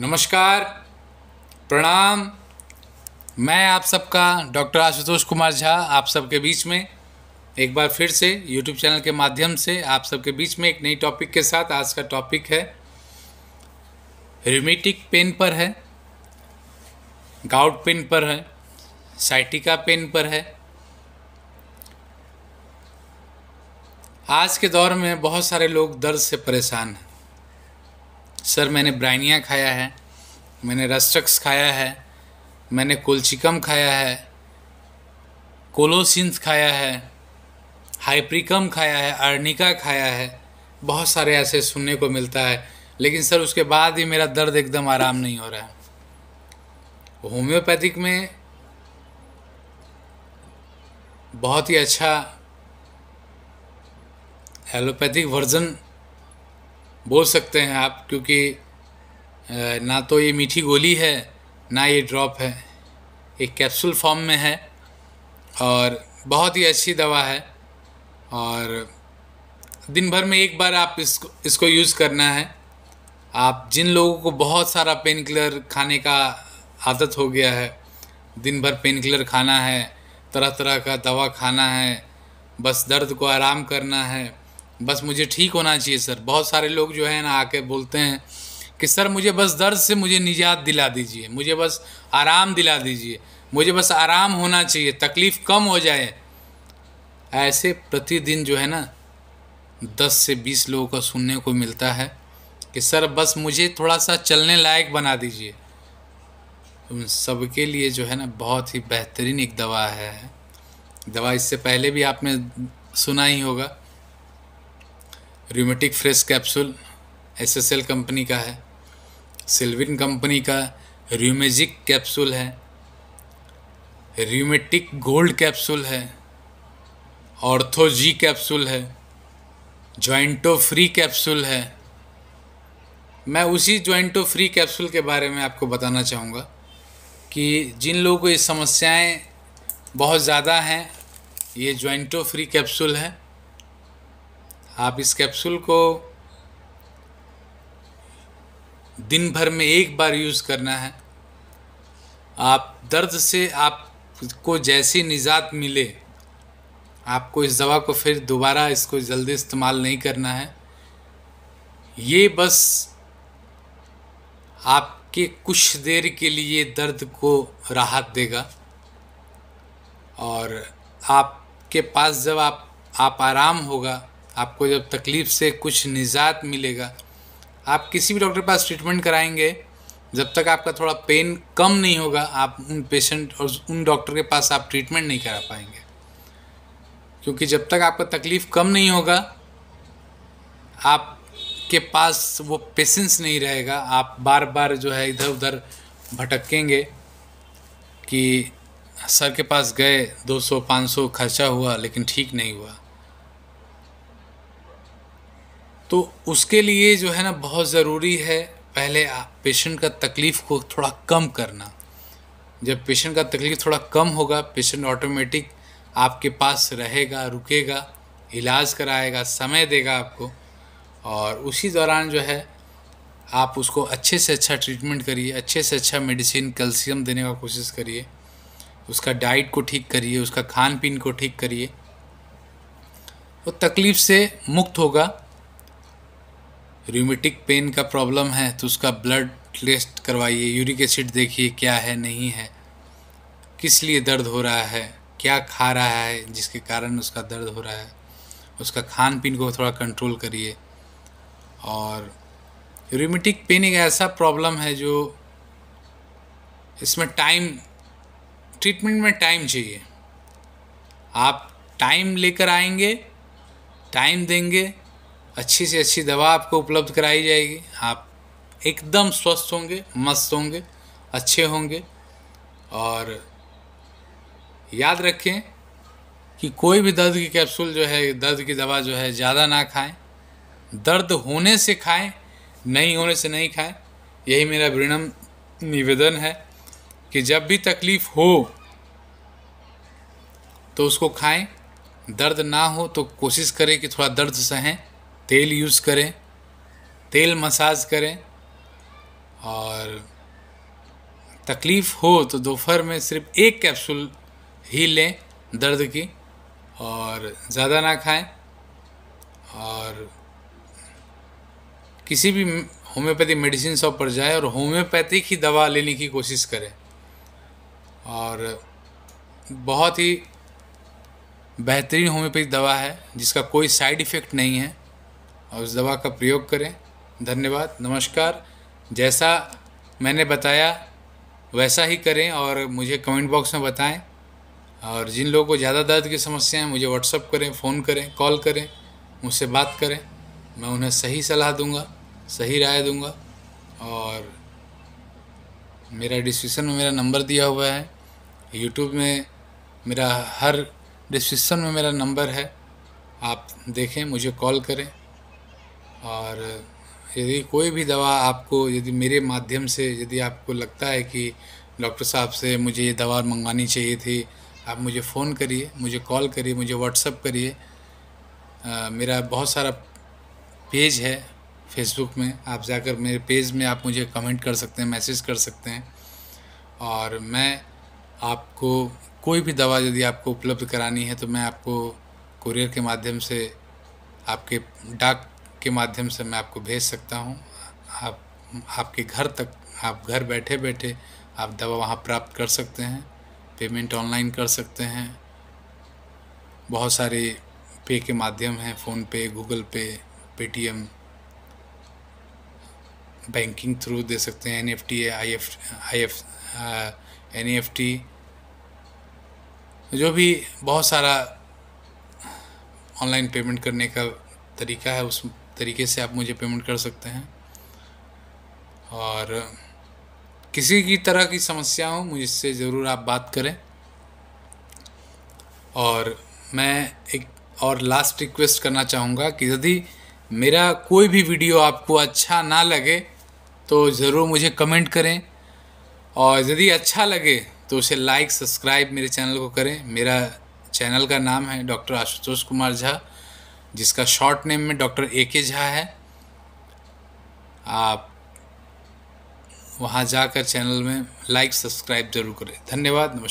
नमस्कार प्रणाम मैं आप सबका डॉक्टर आशुतोष कुमार झा आप सबके बीच में एक बार फिर से यूट्यूब चैनल के माध्यम से आप सबके बीच में एक नई टॉपिक के साथ आज का टॉपिक है रिमेटिक पेन पर है गाउट पेन पर है साइटिका पेन पर है आज के दौर में बहुत सारे लोग दर्द से परेशान हैं सर मैंने ब्राइनिया खाया है मैंने रस्टक्स खाया है मैंने कोलचिकम खाया है कोलोसिंस खाया है हाइप्रिकम खाया है अर्निका खाया है बहुत सारे ऐसे सुनने को मिलता है लेकिन सर उसके बाद ही मेरा दर्द एकदम आराम नहीं हो रहा है होम्योपैथिक में बहुत ही अच्छा एलोपैथिक वर्जन बोल सकते हैं आप क्योंकि ना तो ये मीठी गोली है ना ये ड्रॉप है एक कैप्सूल फॉर्म में है और बहुत ही अच्छी दवा है और दिन भर में एक बार आप इसको इसको यूज़ करना है आप जिन लोगों को बहुत सारा पेन किलर खाने का आदत हो गया है दिन भर पेन किलर खाना है तरह तरह का दवा खाना है बस दर्द को आराम करना है बस मुझे ठीक होना चाहिए सर बहुत सारे लोग जो है ना आके बोलते हैं कि सर मुझे बस दर्द से मुझे निजात दिला दीजिए मुझे बस आराम दिला दीजिए मुझे बस आराम होना चाहिए तकलीफ़ कम हो जाए ऐसे प्रतिदिन जो है ना दस से बीस लोगों का सुनने को मिलता है कि सर बस मुझे थोड़ा सा चलने लायक बना दीजिए उन सबके लिए जो है ना बहुत ही बेहतरीन एक दवा है दवा इससे पहले भी आपने सुना ही होगा rheumatic fresh capsule SSL company का है सिल्विन कंपनी का र्यूमेजिक कैप्सूल है र्यूमेटिक गोल्ड कैप्सूल है ऑर्थोजी कैप्सूल है जॉइंटो फ्री कैप्सूल है मैं उसी जॉइंटो फ्री कैप्सूल के बारे में आपको बताना चाहूँगा कि जिन लोगों को ये समस्याएं बहुत ज़्यादा हैं ये जॉइंटो फ्री कैप्सूल है आप इस कैप्सूल को दिन भर में एक बार यूज़ करना है आप दर्द से आपको जैसी निजात मिले आपको इस दवा को फिर दोबारा इसको जल्दी इस्तेमाल नहीं करना है ये बस आपके कुछ देर के लिए दर्द को राहत देगा और आपके पास जब आप आप आराम होगा आपको जब तकलीफ़ से कुछ निजात मिलेगा आप किसी भी डॉक्टर के पास ट्रीटमेंट कराएंगे जब तक आपका थोड़ा पेन कम नहीं होगा आप उन पेशेंट और उन डॉक्टर के पास आप ट्रीटमेंट नहीं करा पाएंगे क्योंकि जब तक आपका तकलीफ़ कम नहीं होगा आपके पास वो पेशेंस नहीं रहेगा आप बार बार जो है इधर उधर भटकेंगे कि सर के पास गए 200-500 खर्चा हुआ लेकिन ठीक नहीं हुआ तो उसके लिए जो है ना बहुत ज़रूरी है पहले पेशेंट का तकलीफ़ को थोड़ा कम करना जब पेशेंट का तकलीफ़ थोड़ा कम होगा पेशेंट ऑटोमेटिक आपके पास रहेगा रुकेगा इलाज कराएगा समय देगा आपको और उसी दौरान जो है आप उसको अच्छे से अच्छा ट्रीटमेंट करिए अच्छे से अच्छा मेडिसिन कैल्शियम देने का कोशिश करिए उसका डाइट को ठीक करिए उसका खान पीन को ठीक करिए वो तकलीफ़ से मुक्त होगा रूमेटिक पेन का प्रॉब्लम है तो उसका ब्लड टेस्ट करवाइए यूरिक एसिड देखिए क्या है नहीं है किस लिए दर्द हो रहा है क्या खा रहा है जिसके कारण उसका दर्द हो रहा है उसका खान पीन को थोड़ा कंट्रोल करिए और रूमेटिक पेन एक ऐसा प्रॉब्लम है जो इसमें टाइम ट्रीटमेंट में टाइम चाहिए आप टाइम लेकर आएंगे टाइम देंगे अच्छी से अच्छी दवा आपको उपलब्ध कराई जाएगी आप एकदम स्वस्थ होंगे मस्त होंगे अच्छे होंगे और याद रखें कि कोई भी दर्द की कैप्सूल जो है दर्द की दवा जो है ज़्यादा ना खाएं दर्द होने से खाएं नहीं होने से नहीं खाएं यही मेरा विनम निवेदन है कि जब भी तकलीफ़ हो तो उसको खाएं दर्द ना हो तो कोशिश करें कि थोड़ा दर्द सहें तेल यूज़ करें तेल मसाज करें और तकलीफ़ हो तो दोपहर में सिर्फ एक कैप्सूल ही लें दर्द की और ज़्यादा ना खाएं और किसी भी होम्योपैथी मेडिसिन शॉप पर जाए और होम्योपैथिक ही दवा लेने की कोशिश करें और बहुत ही बेहतरीन होम्योपैथिक दवा है जिसका कोई साइड इफ़ेक्ट नहीं है और उस दवा का प्रयोग करें धन्यवाद नमस्कार जैसा मैंने बताया वैसा ही करें और मुझे कमेंट बॉक्स में बताएं और जिन लोगों को ज़्यादा दर्द की समस्या है मुझे व्हाट्सअप करें फ़ोन करें कॉल करें मुझसे बात करें मैं उन्हें सही सलाह दूंगा सही राय दूंगा और मेरा डिस्क्रिप्शन में मेरा नंबर दिया हुआ है यूट्यूब में मेरा हर डिस्क्रिप्शन में मेरा नंबर है आप देखें मुझे कॉल करें और यदि कोई भी दवा आपको यदि मेरे माध्यम से यदि आपको लगता है कि डॉक्टर साहब से मुझे ये दवा मंगवानी चाहिए थी आप मुझे फ़ोन करिए मुझे कॉल करिए मुझे व्हाट्सअप करिए मेरा बहुत सारा पेज है फेसबुक में आप जाकर मेरे पेज में आप मुझे कमेंट कर सकते हैं मैसेज कर सकते हैं और मैं आपको कोई भी दवा यदि आपको उपलब्ध करानी है तो मैं आपको कुरियर के माध्यम से आपके डाक के माध्यम से मैं आपको भेज सकता हूँ आप आपके घर तक आप घर बैठे बैठे आप दवा वहाँ प्राप्त कर सकते हैं पेमेंट ऑनलाइन कर सकते हैं बहुत सारे पे के माध्यम हैं फ़ोन पे गूगल पे पेटीएम बैंकिंग थ्रू दे सकते हैं N F T I F I F N F T जो भी बहुत सारा ऑनलाइन पेमेंट करने का तरीका है उस तरीके से आप मुझे पेमेंट कर सकते हैं और किसी की तरह की समस्या हो मुझसे ज़रूर आप बात करें और मैं एक और लास्ट रिक्वेस्ट करना चाहूँगा कि यदि मेरा कोई भी वीडियो आपको अच्छा ना लगे तो ज़रूर मुझे कमेंट करें और यदि अच्छा लगे तो उसे लाइक सब्सक्राइब मेरे चैनल को करें मेरा चैनल का नाम है डॉक्टर आशुतोष कुमार झा जिसका शॉर्ट नेम में डॉक्टर ए के झा है आप वहाँ जाकर चैनल में लाइक सब्सक्राइब जरूर करें धन्यवाद नमस्कार